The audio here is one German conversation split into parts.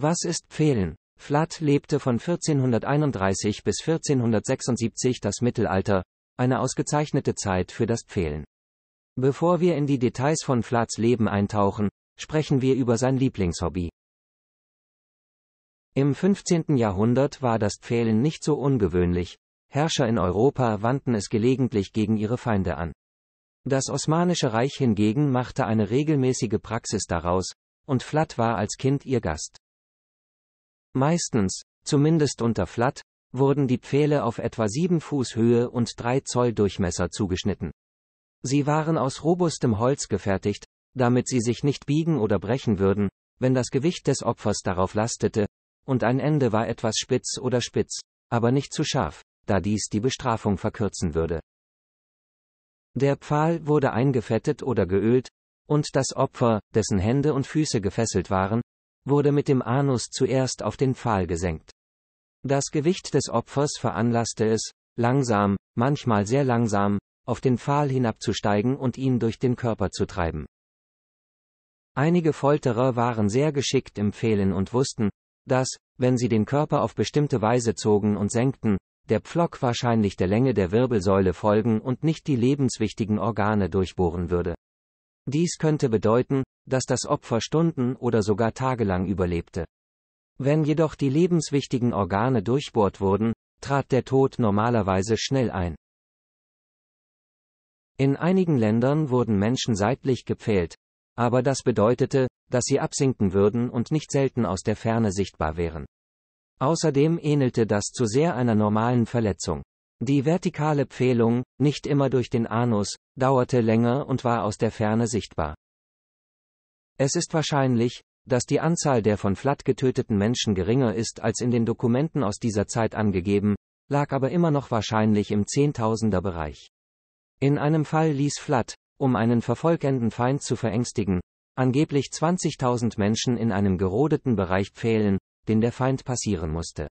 Was ist Pfählen? Flath lebte von 1431 bis 1476 das Mittelalter, eine ausgezeichnete Zeit für das Pfählen. Bevor wir in die Details von Flaths Leben eintauchen, sprechen wir über sein Lieblingshobby. Im 15. Jahrhundert war das Pfählen nicht so ungewöhnlich. Herrscher in Europa wandten es gelegentlich gegen ihre Feinde an. Das Osmanische Reich hingegen machte eine regelmäßige Praxis daraus, und Flath war als Kind ihr Gast. Meistens, zumindest unter Flatt, wurden die Pfähle auf etwa 7 Fuß Höhe und 3 Zoll Durchmesser zugeschnitten. Sie waren aus robustem Holz gefertigt, damit sie sich nicht biegen oder brechen würden, wenn das Gewicht des Opfers darauf lastete, und ein Ende war etwas spitz oder spitz, aber nicht zu scharf, da dies die Bestrafung verkürzen würde. Der Pfahl wurde eingefettet oder geölt, und das Opfer, dessen Hände und Füße gefesselt waren, wurde mit dem Anus zuerst auf den Pfahl gesenkt. Das Gewicht des Opfers veranlasste es, langsam, manchmal sehr langsam, auf den Pfahl hinabzusteigen und ihn durch den Körper zu treiben. Einige Folterer waren sehr geschickt im Fehlen und wussten, dass, wenn sie den Körper auf bestimmte Weise zogen und senkten, der Pflock wahrscheinlich der Länge der Wirbelsäule folgen und nicht die lebenswichtigen Organe durchbohren würde. Dies könnte bedeuten, dass das Opfer Stunden oder sogar tagelang überlebte. Wenn jedoch die lebenswichtigen Organe durchbohrt wurden, trat der Tod normalerweise schnell ein. In einigen Ländern wurden Menschen seitlich gepfählt, aber das bedeutete, dass sie absinken würden und nicht selten aus der Ferne sichtbar wären. Außerdem ähnelte das zu sehr einer normalen Verletzung. Die vertikale Pfählung, nicht immer durch den Anus, dauerte länger und war aus der Ferne sichtbar. Es ist wahrscheinlich, dass die Anzahl der von Flatt getöteten Menschen geringer ist als in den Dokumenten aus dieser Zeit angegeben, lag aber immer noch wahrscheinlich im Zehntausender-Bereich. In einem Fall ließ Flatt, um einen verfolgenden Feind zu verängstigen, angeblich 20.000 Menschen in einem gerodeten Bereich pfählen, den der Feind passieren musste.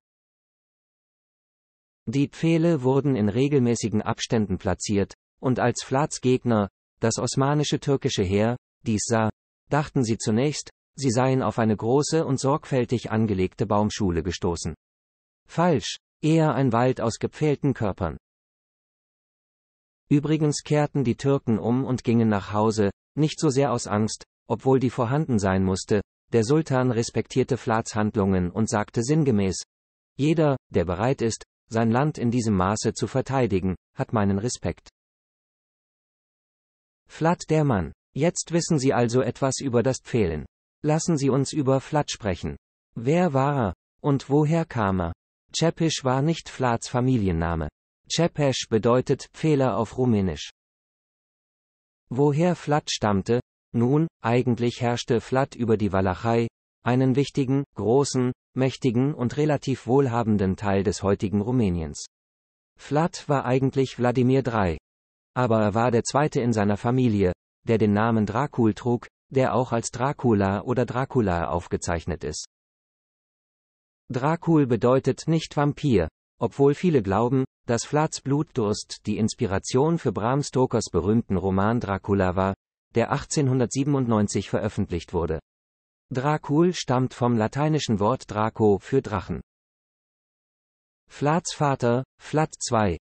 Die Pfähle wurden in regelmäßigen Abständen platziert, und als Flats Gegner, das osmanische türkische Heer, dies sah, dachten sie zunächst, sie seien auf eine große und sorgfältig angelegte Baumschule gestoßen. Falsch, eher ein Wald aus gepfählten Körpern. Übrigens kehrten die Türken um und gingen nach Hause, nicht so sehr aus Angst, obwohl die vorhanden sein musste, der Sultan respektierte Flats Handlungen und sagte sinngemäß, jeder, der bereit ist, sein Land in diesem Maße zu verteidigen, hat meinen Respekt. Flatt der Mann. Jetzt wissen Sie also etwas über das Pfählen. Lassen Sie uns über Flatt sprechen. Wer war er? Und woher kam er? Czepisch war nicht Flats Familienname. Czepesch bedeutet Pfehler auf Rumänisch. Woher Flat stammte? Nun, eigentlich herrschte Flat über die Walachei, einen wichtigen, großen, mächtigen und relativ wohlhabenden Teil des heutigen Rumäniens. Vlad war eigentlich Wladimir III. Aber er war der zweite in seiner Familie, der den Namen Dracul trug, der auch als Dracula oder Dracula aufgezeichnet ist. Dracul bedeutet nicht Vampir, obwohl viele glauben, dass Vlads Blutdurst die Inspiration für Bram Stokers berühmten Roman Dracula war, der 1897 veröffentlicht wurde. Dracul stammt vom lateinischen Wort Draco für Drachen. Flats Vater, Flat II,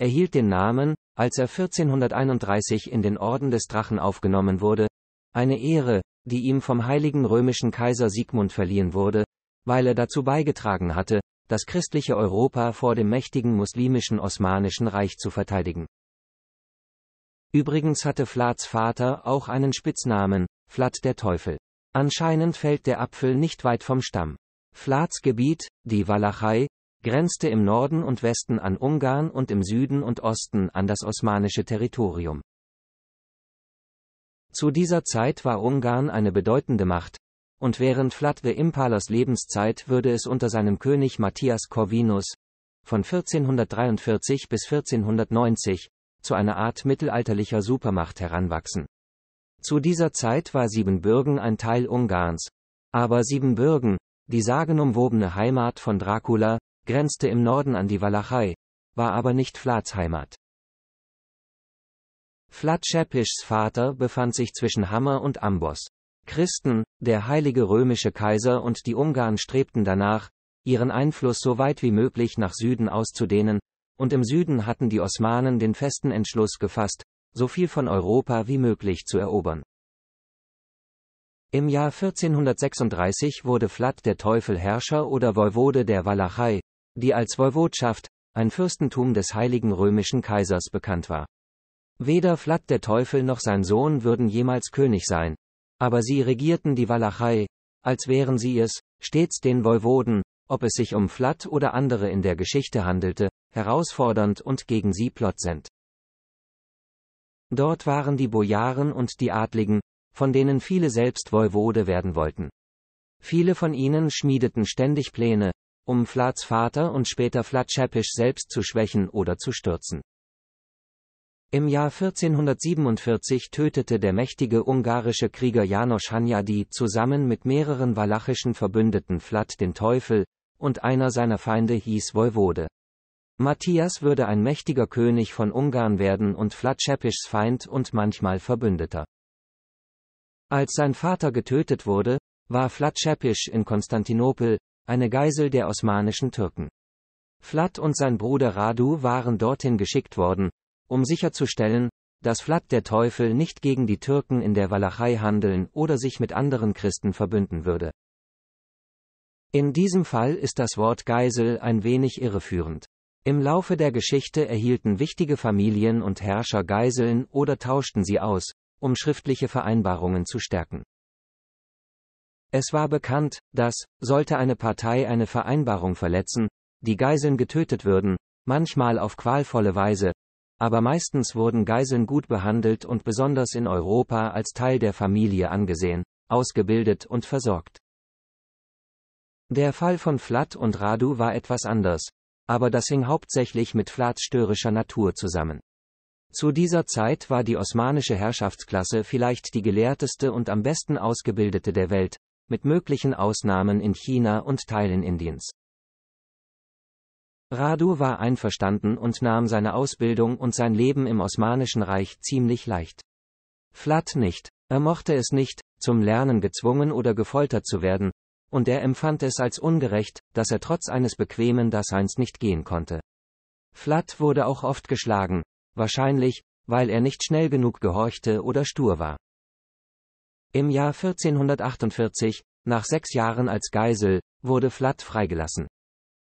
erhielt den Namen, als er 1431 in den Orden des Drachen aufgenommen wurde, eine Ehre, die ihm vom heiligen römischen Kaiser Sigmund verliehen wurde, weil er dazu beigetragen hatte, das christliche Europa vor dem mächtigen muslimischen Osmanischen Reich zu verteidigen. Übrigens hatte Flats Vater auch einen Spitznamen, Flat der Teufel. Anscheinend fällt der Apfel nicht weit vom Stamm. Flats Gebiet, die Walachei, grenzte im Norden und Westen an Ungarn und im Süden und Osten an das osmanische Territorium. Zu dieser Zeit war Ungarn eine bedeutende Macht, und während Vlad the Impalas Lebenszeit würde es unter seinem König Matthias Corvinus, von 1443 bis 1490, zu einer Art mittelalterlicher Supermacht heranwachsen. Zu dieser Zeit war Siebenbürgen ein Teil Ungarns. Aber Siebenbürgen, die sagenumwobene Heimat von Dracula, grenzte im Norden an die Walachei, war aber nicht Flats Heimat. Flatschepischs Vater befand sich zwischen Hammer und Amboss. Christen, der heilige römische Kaiser und die Ungarn strebten danach, ihren Einfluss so weit wie möglich nach Süden auszudehnen, und im Süden hatten die Osmanen den festen Entschluss gefasst, so viel von Europa wie möglich zu erobern. Im Jahr 1436 wurde Vlad der Teufel Herrscher oder Voivode der Walachei, die als Voivodschaft, ein Fürstentum des Heiligen Römischen Kaisers bekannt war. Weder Vlad der Teufel noch sein Sohn würden jemals König sein, aber sie regierten die Walachei, als wären sie es, stets den Voivoden, ob es sich um Vlad oder andere in der Geschichte handelte, herausfordernd und gegen sie plotzend. Dort waren die Bojaren und die Adligen, von denen viele selbst Voivode werden wollten. Viele von ihnen schmiedeten ständig Pläne, um Flats Vater und später Flatschepisch selbst zu schwächen oder zu stürzen. Im Jahr 1447 tötete der mächtige ungarische Krieger Janos Hanyadi zusammen mit mehreren walachischen Verbündeten Flat den Teufel, und einer seiner Feinde hieß Voivode. Matthias würde ein mächtiger König von Ungarn werden und Flatschepischs Feind und manchmal Verbündeter. Als sein Vater getötet wurde, war Flatschepisch in Konstantinopel, eine Geisel der osmanischen Türken. Flat und sein Bruder Radu waren dorthin geschickt worden, um sicherzustellen, dass Flat der Teufel nicht gegen die Türken in der Walachei handeln oder sich mit anderen Christen verbünden würde. In diesem Fall ist das Wort Geisel ein wenig irreführend. Im Laufe der Geschichte erhielten wichtige Familien und Herrscher Geiseln oder tauschten sie aus, um schriftliche Vereinbarungen zu stärken. Es war bekannt, dass, sollte eine Partei eine Vereinbarung verletzen, die Geiseln getötet würden, manchmal auf qualvolle Weise, aber meistens wurden Geiseln gut behandelt und besonders in Europa als Teil der Familie angesehen, ausgebildet und versorgt. Der Fall von Flatt und Radu war etwas anders, aber das hing hauptsächlich mit flatstörischer Natur zusammen. Zu dieser Zeit war die osmanische Herrschaftsklasse vielleicht die gelehrteste und am besten ausgebildete der Welt, mit möglichen Ausnahmen in China und Teilen Indiens. Radu war einverstanden und nahm seine Ausbildung und sein Leben im Osmanischen Reich ziemlich leicht. Flat nicht. Er mochte es nicht, zum Lernen gezwungen oder gefoltert zu werden, und er empfand es als ungerecht, dass er trotz eines bequemen Daseins nicht gehen konnte. Flatt wurde auch oft geschlagen, wahrscheinlich, weil er nicht schnell genug gehorchte oder stur war. Im Jahr 1448, nach sechs Jahren als Geisel, wurde Flatt freigelassen.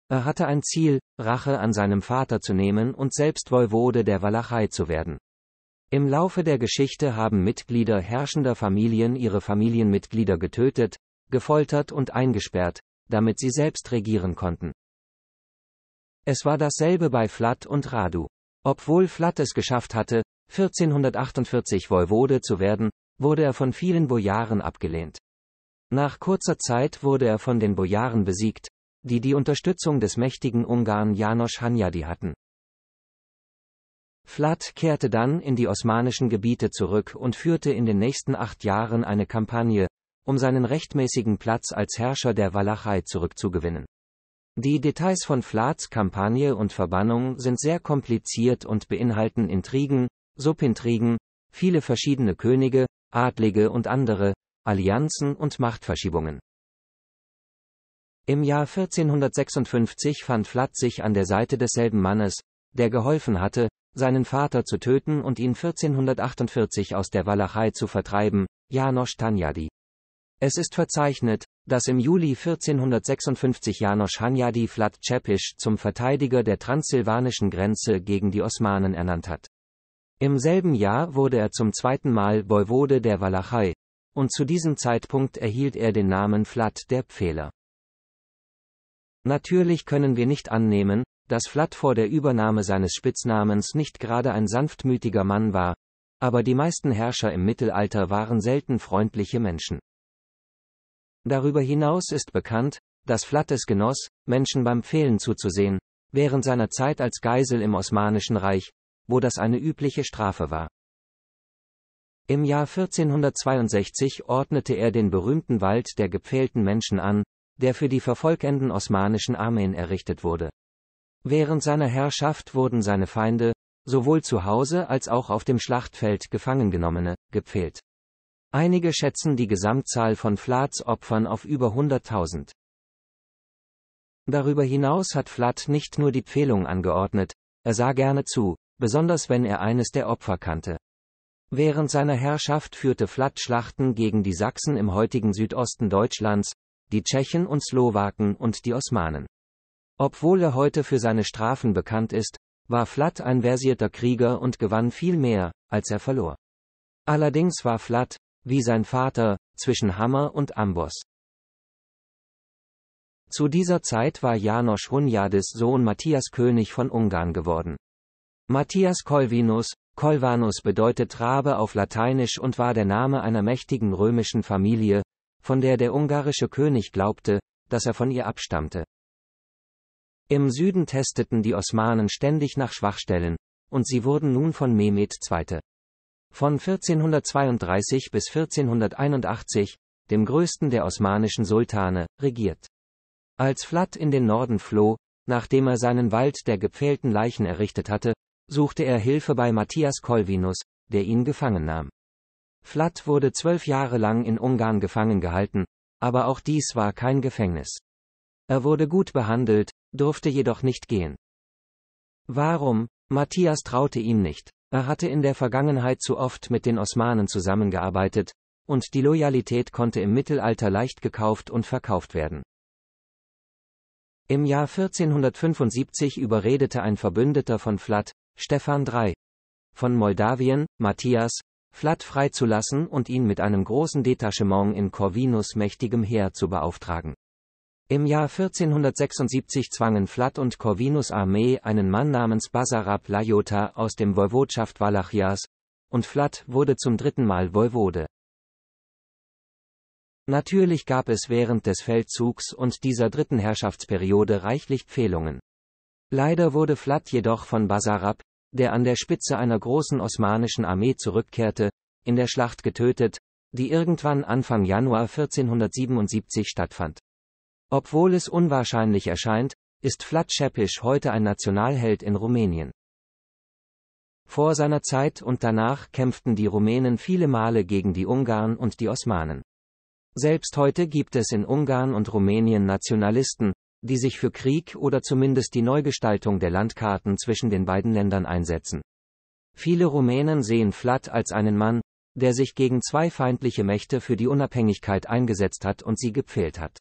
Er hatte ein Ziel, Rache an seinem Vater zu nehmen und selbst Voivode der Walachei zu werden. Im Laufe der Geschichte haben Mitglieder herrschender Familien ihre Familienmitglieder getötet, gefoltert und eingesperrt, damit sie selbst regieren konnten. Es war dasselbe bei Flat und Radu. Obwohl Flat es geschafft hatte, 1448 Voivode zu werden, wurde er von vielen Bojaren abgelehnt. Nach kurzer Zeit wurde er von den Bojaren besiegt, die die Unterstützung des mächtigen Ungarn János Hanyadi hatten. Flat kehrte dann in die osmanischen Gebiete zurück und führte in den nächsten acht Jahren eine Kampagne, um seinen rechtmäßigen Platz als Herrscher der Walachei zurückzugewinnen. Die Details von Flats Kampagne und Verbannung sind sehr kompliziert und beinhalten Intrigen, Subintrigen, viele verschiedene Könige, Adlige und andere, Allianzen und Machtverschiebungen. Im Jahr 1456 fand Flat sich an der Seite desselben Mannes, der geholfen hatte, seinen Vater zu töten und ihn 1448 aus der Walachei zu vertreiben, Janosch Tanyadi. Es ist verzeichnet, dass im Juli 1456 Janosch Hanyadi Vlad Czepisch zum Verteidiger der transsilvanischen Grenze gegen die Osmanen ernannt hat. Im selben Jahr wurde er zum zweiten Mal Voivode der Walachei, und zu diesem Zeitpunkt erhielt er den Namen Vlad der Pfähler. Natürlich können wir nicht annehmen, dass Vlad vor der Übernahme seines Spitznamens nicht gerade ein sanftmütiger Mann war, aber die meisten Herrscher im Mittelalter waren selten freundliche Menschen. Darüber hinaus ist bekannt, dass Flattes genoss, Menschen beim Fehlen zuzusehen, während seiner Zeit als Geisel im Osmanischen Reich, wo das eine übliche Strafe war. Im Jahr 1462 ordnete er den berühmten Wald der gepfählten Menschen an, der für die verfolgenden osmanischen Armeen errichtet wurde. Während seiner Herrschaft wurden seine Feinde, sowohl zu Hause als auch auf dem Schlachtfeld Gefangengenommene, gepfählt. Einige schätzen die Gesamtzahl von flats opfern auf über 100.000. Darüber hinaus hat Flat nicht nur die Pfählung angeordnet, er sah gerne zu, besonders wenn er eines der Opfer kannte. Während seiner Herrschaft führte Flat Schlachten gegen die Sachsen im heutigen Südosten Deutschlands, die Tschechen und Slowaken und die Osmanen. Obwohl er heute für seine Strafen bekannt ist, war Flat ein versierter Krieger und gewann viel mehr, als er verlor. Allerdings war Flat, wie sein Vater, zwischen Hammer und Amboss. Zu dieser Zeit war Janosch Hunjadis Sohn Matthias König von Ungarn geworden. Matthias Kolvinus, Kolvanus bedeutet Trabe auf Lateinisch und war der Name einer mächtigen römischen Familie, von der der ungarische König glaubte, dass er von ihr abstammte. Im Süden testeten die Osmanen ständig nach Schwachstellen, und sie wurden nun von Mehmet II von 1432 bis 1481, dem größten der osmanischen Sultane, regiert. Als Vlad in den Norden floh, nachdem er seinen Wald der gepfählten Leichen errichtet hatte, suchte er Hilfe bei Matthias Kolvinus, der ihn gefangen nahm. Vlad wurde zwölf Jahre lang in Ungarn gefangen gehalten, aber auch dies war kein Gefängnis. Er wurde gut behandelt, durfte jedoch nicht gehen. Warum? Matthias traute ihm nicht. Er hatte in der Vergangenheit zu oft mit den Osmanen zusammengearbeitet, und die Loyalität konnte im Mittelalter leicht gekauft und verkauft werden. Im Jahr 1475 überredete ein Verbündeter von Vlad, Stefan III, von Moldawien, Matthias, Vlad freizulassen und ihn mit einem großen Detachement in Corvinus mächtigem Heer zu beauftragen. Im Jahr 1476 zwangen Flat und Corvinus Armee einen Mann namens Basarab Plajota aus dem Woiwodschaft Wallachias, und Flat wurde zum dritten Mal Woiwode. Natürlich gab es während des Feldzugs und dieser dritten Herrschaftsperiode reichlich Pfählungen. Leider wurde Flat jedoch von Basarab, der an der Spitze einer großen osmanischen Armee zurückkehrte, in der Schlacht getötet, die irgendwann Anfang Januar 1477 stattfand. Obwohl es unwahrscheinlich erscheint, ist Vlad Csepic heute ein Nationalheld in Rumänien. Vor seiner Zeit und danach kämpften die Rumänen viele Male gegen die Ungarn und die Osmanen. Selbst heute gibt es in Ungarn und Rumänien Nationalisten, die sich für Krieg oder zumindest die Neugestaltung der Landkarten zwischen den beiden Ländern einsetzen. Viele Rumänen sehen Vlad als einen Mann, der sich gegen zwei feindliche Mächte für die Unabhängigkeit eingesetzt hat und sie gepfählt hat.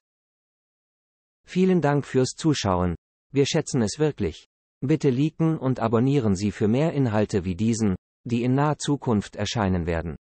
Vielen Dank fürs Zuschauen. Wir schätzen es wirklich. Bitte liken und abonnieren Sie für mehr Inhalte wie diesen, die in naher Zukunft erscheinen werden.